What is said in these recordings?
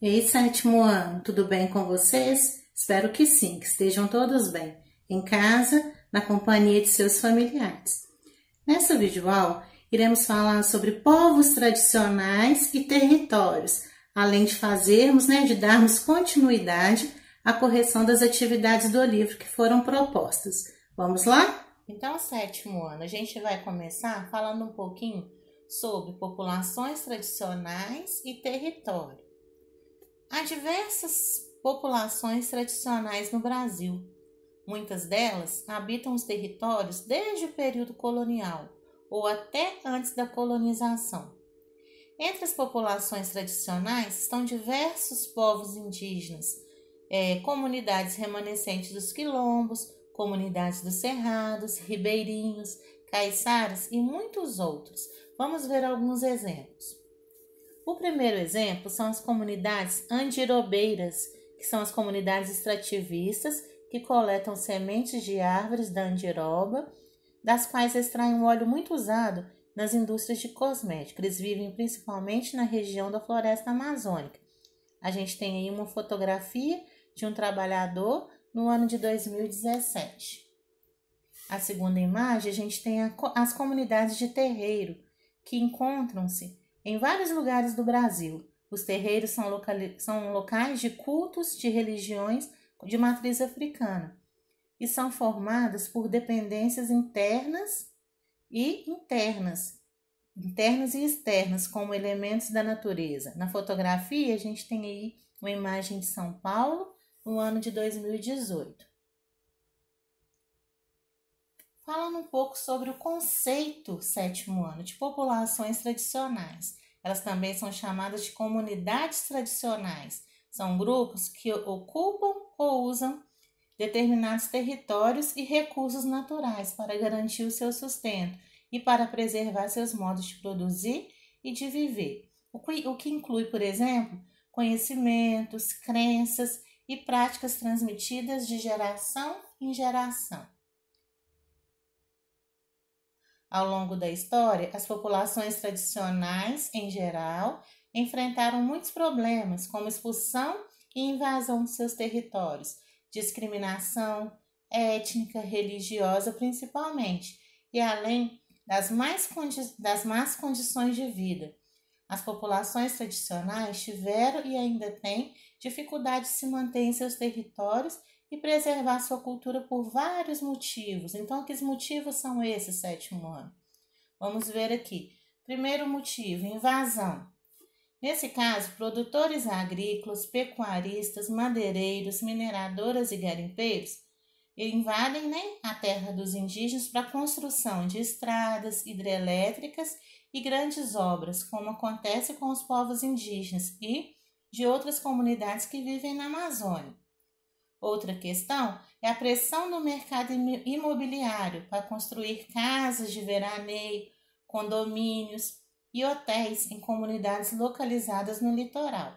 E aí, sétimo ano, tudo bem com vocês? Espero que sim, que estejam todos bem, em casa, na companhia de seus familiares. Nessa videoaula, iremos falar sobre povos tradicionais e territórios, além de fazermos, né, de darmos continuidade à correção das atividades do livro que foram propostas. Vamos lá? Então, sétimo ano, a gente vai começar falando um pouquinho sobre populações tradicionais e território. Há diversas populações tradicionais no Brasil. Muitas delas habitam os territórios desde o período colonial ou até antes da colonização. Entre as populações tradicionais estão diversos povos indígenas, é, comunidades remanescentes dos quilombos, comunidades dos cerrados, ribeirinhos, caiçaras e muitos outros. Vamos ver alguns exemplos. O primeiro exemplo são as comunidades andirobeiras, que são as comunidades extrativistas que coletam sementes de árvores da andiroba, das quais extraem um óleo muito usado nas indústrias de cosméticos. Eles vivem principalmente na região da floresta amazônica. A gente tem aí uma fotografia de um trabalhador no ano de 2017. A segunda imagem, a gente tem a, as comunidades de terreiro, que encontram-se em vários lugares do Brasil, os terreiros são, locali- são locais de cultos de religiões de matriz africana e são formados por dependências internas e internas, internas e externas, como elementos da natureza. Na fotografia, a gente tem aí uma imagem de São Paulo, no ano de 2018 falando um pouco sobre o conceito sétimo ano de populações tradicionais. Elas também são chamadas de comunidades tradicionais. São grupos que ocupam ou usam determinados territórios e recursos naturais para garantir o seu sustento e para preservar seus modos de produzir e de viver. O que inclui, por exemplo, conhecimentos, crenças e práticas transmitidas de geração em geração. Ao longo da história, as populações tradicionais, em geral, enfrentaram muitos problemas, como expulsão e invasão de seus territórios, discriminação étnica, religiosa principalmente, e além das, mais das más condições de vida. As populações tradicionais tiveram e ainda têm dificuldade de se manter em seus territórios e preservar sua cultura por vários motivos. Então, que motivos são esses, sétimo ano? Vamos ver aqui. Primeiro motivo: invasão. Nesse caso, produtores agrícolas, pecuaristas, madeireiros, mineradoras e garimpeiros invadem né, a terra dos indígenas para a construção de estradas, hidrelétricas e grandes obras, como acontece com os povos indígenas e de outras comunidades que vivem na Amazônia. Outra questão é a pressão no mercado imobiliário para construir casas de veraneio, condomínios e hotéis em comunidades localizadas no litoral.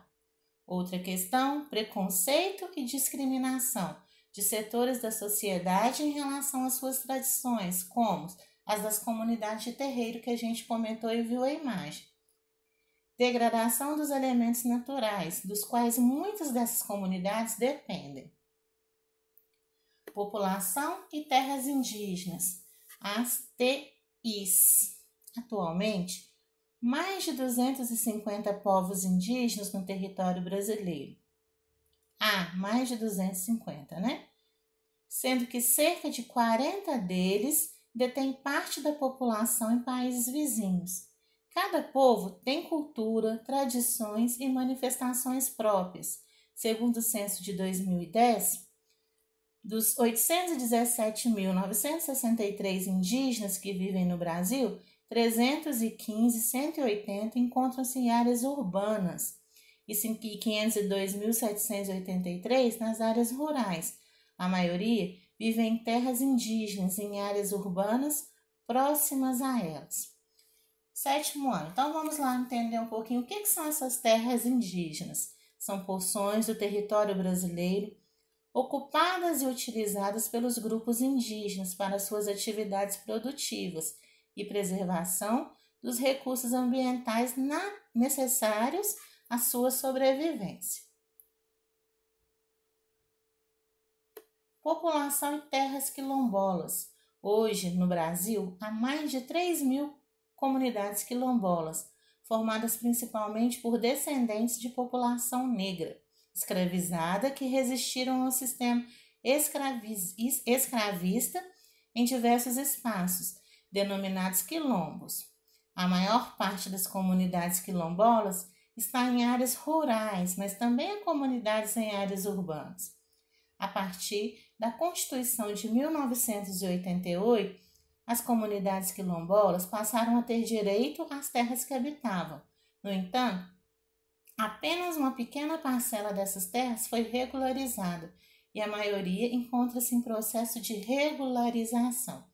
Outra questão, preconceito e discriminação de setores da sociedade em relação às suas tradições, como as das comunidades de terreiro que a gente comentou e viu a imagem. Degradação dos elementos naturais, dos quais muitas dessas comunidades dependem população e terras indígenas, as TIs. Atualmente, mais de 250 povos indígenas no território brasileiro. Ah, mais de 250, né? Sendo que cerca de 40 deles detêm parte da população em países vizinhos. Cada povo tem cultura, tradições e manifestações próprias. Segundo o censo de 2010, dos 817.963 indígenas que vivem no Brasil, 315.180 encontram-se em áreas urbanas e 502.783 nas áreas rurais. A maioria vive em terras indígenas, em áreas urbanas próximas a elas. Sétimo ano. Então vamos lá entender um pouquinho o que, que são essas terras indígenas. São porções do território brasileiro ocupadas e utilizadas pelos grupos indígenas para suas atividades produtivas e preservação dos recursos ambientais necessários à sua sobrevivência. População em terras quilombolas. Hoje, no Brasil, há mais de 3 mil comunidades quilombolas, formadas principalmente por descendentes de população negra escravizada que resistiram ao sistema escraviz, escravista em diversos espaços, denominados quilombos. A maior parte das comunidades quilombolas está em áreas rurais, mas também há comunidades em áreas urbanas. A partir da Constituição de 1988, as comunidades quilombolas passaram a ter direito às terras que habitavam. No entanto, Apenas uma pequena parcela dessas terras foi regularizada e a maioria encontra-se em processo de regularização.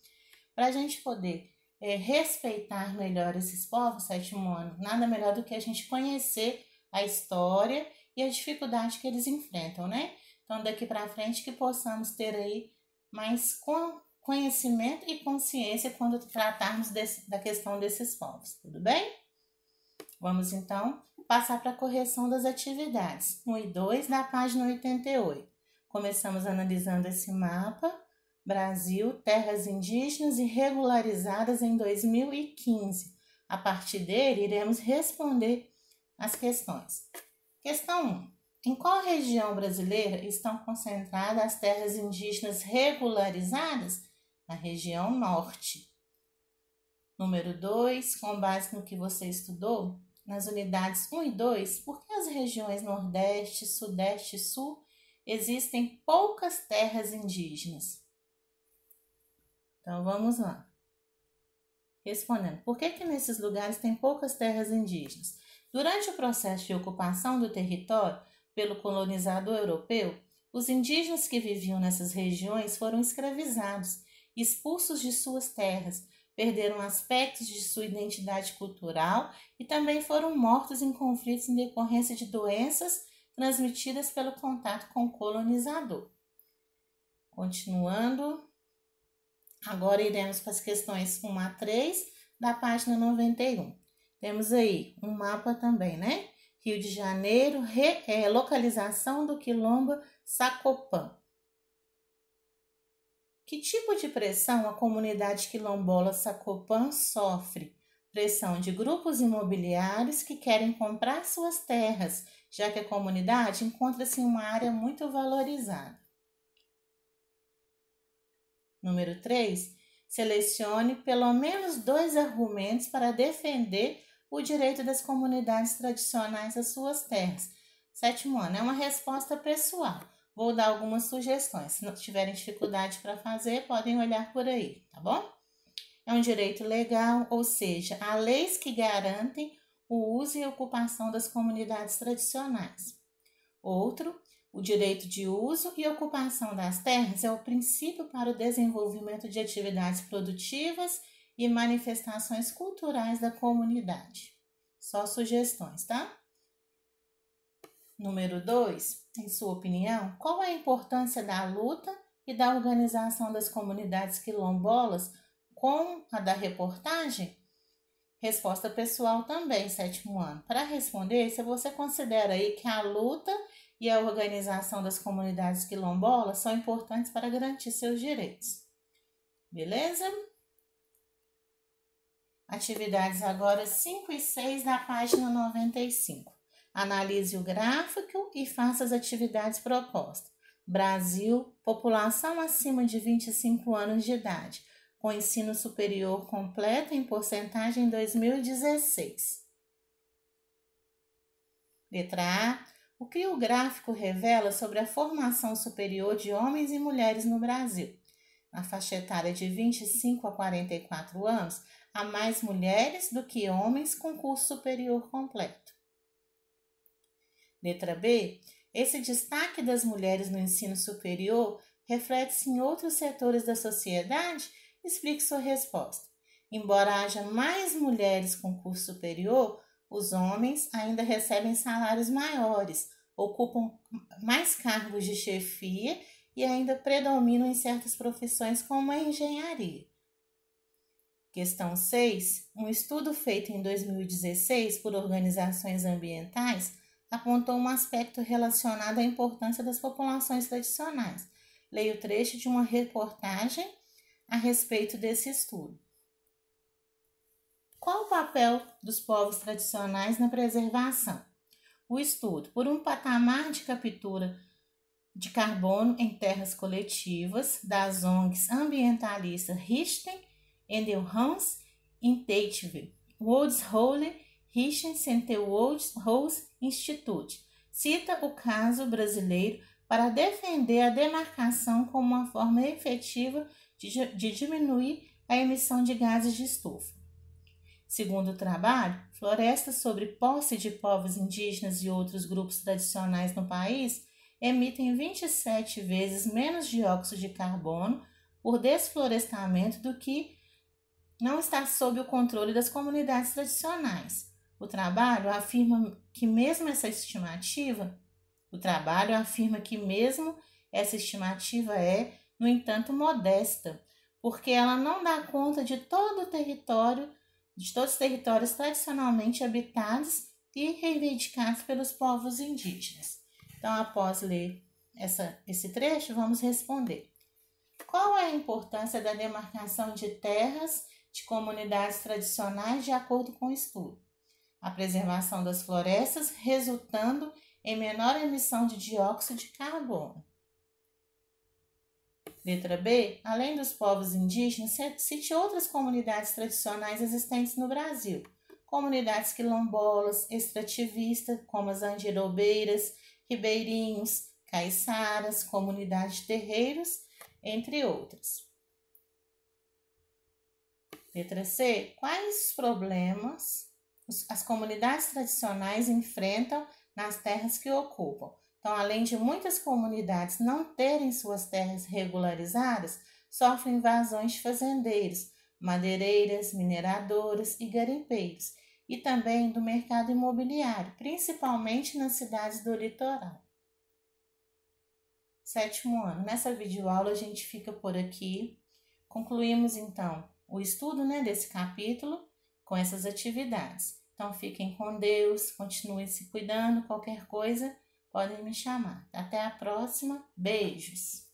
Para a gente poder é, respeitar melhor esses povos, sétimo ano, nada melhor do que a gente conhecer a história e a dificuldade que eles enfrentam, né? Então, daqui para frente, que possamos ter aí mais conhecimento e consciência quando tratarmos desse, da questão desses povos, tudo bem? Vamos então passar para a correção das atividades, 1 e 2 da página 88. Começamos analisando esse mapa, Brasil, terras indígenas irregularizadas em 2015. A partir dele, iremos responder as questões. Questão 1. Em qual região brasileira estão concentradas as terras indígenas regularizadas? Na região norte. Número 2, com base no que você estudou, nas unidades 1 e 2, porque as regiões Nordeste, Sudeste e Sul existem poucas terras indígenas? Então vamos lá. Respondendo, por que, que nesses lugares tem poucas terras indígenas? Durante o processo de ocupação do território pelo colonizador europeu, os indígenas que viviam nessas regiões foram escravizados, expulsos de suas terras, perderam aspectos de sua identidade cultural e também foram mortos em conflitos em decorrência de doenças transmitidas pelo contato com o colonizador. Continuando, agora iremos para as questões 1 a 3 da página 91. Temos aí um mapa também, né? Rio de Janeiro, re, é, localização do quilombo Sacopã. Que tipo de pressão a comunidade quilombola Sacopã sofre? Pressão de grupos imobiliários que querem comprar suas terras, já que a comunidade encontra-se em uma área muito valorizada. Número 3. Selecione pelo menos dois argumentos para defender o direito das comunidades tradicionais às suas terras. Sétimo ano, é uma resposta pessoal. Vou dar algumas sugestões. Se não tiverem dificuldade para fazer, podem olhar por aí, tá bom? É um direito legal, ou seja, há leis que garantem o uso e ocupação das comunidades tradicionais. Outro, o direito de uso e ocupação das terras é o princípio para o desenvolvimento de atividades produtivas e manifestações culturais da comunidade. Só sugestões, tá? Número 2, em sua opinião, qual é a importância da luta e da organização das comunidades quilombolas com a da reportagem? Resposta pessoal também, sétimo ano. Para responder, se você considera aí que a luta e a organização das comunidades quilombolas são importantes para garantir seus direitos. Beleza? Atividades agora 5 e 6 da página 95. Analise o gráfico e faça as atividades propostas. Brasil, população acima de 25 anos de idade, com ensino superior completo em porcentagem em 2016. Letra A. O que o gráfico revela sobre a formação superior de homens e mulheres no Brasil? Na faixa etária de 25 a 44 anos, há mais mulheres do que homens com curso superior completo. Letra B. Esse destaque das mulheres no ensino superior reflete-se em outros setores da sociedade? Explique sua resposta. Embora haja mais mulheres com curso superior, os homens ainda recebem salários maiores, ocupam mais cargos de chefia e ainda predominam em certas profissões como a engenharia. Questão 6. Um estudo feito em 2016 por organizações ambientais apontou um aspecto relacionado à importância das populações tradicionais. Leio o trecho de uma reportagem a respeito desse estudo. Qual o papel dos povos tradicionais na preservação? O estudo, por um patamar de captura de carbono em terras coletivas das ONGs ambientalistas Richten, Endelhans, Inteitive, Woods Hole Richardson Rose Institute cita o caso brasileiro para defender a demarcação como uma forma efetiva de, de diminuir a emissão de gases de estufa. Segundo o trabalho, florestas sobre posse de povos indígenas e outros grupos tradicionais no país emitem 27 vezes menos dióxido de carbono por desflorestamento do que não está sob o controle das comunidades tradicionais. O trabalho afirma que mesmo essa estimativa, o trabalho afirma que mesmo essa estimativa é, no entanto, modesta, porque ela não dá conta de todo o território, de todos os territórios tradicionalmente habitados e reivindicados pelos povos indígenas. Então, após ler essa, esse trecho, vamos responder. Qual é a importância da demarcação de terras de comunidades tradicionais de acordo com o estudo? a preservação das florestas, resultando em menor emissão de dióxido de carbono. Letra B. Além dos povos indígenas, cite outras comunidades tradicionais existentes no Brasil. Comunidades quilombolas, extrativistas, como as andirobeiras, ribeirinhos, caiçaras, comunidades terreiros, entre outras. Letra C. Quais problemas as comunidades tradicionais enfrentam nas terras que ocupam. Então, além de muitas comunidades não terem suas terras regularizadas, sofrem invasões de fazendeiros, madeireiras, mineradoras e garimpeiros, e também do mercado imobiliário, principalmente nas cidades do litoral. Sétimo ano. Nessa videoaula a gente fica por aqui. Concluímos então o estudo né, desse capítulo com essas atividades. Então fiquem com Deus, continuem se cuidando, qualquer coisa podem me chamar. Até a próxima, beijos!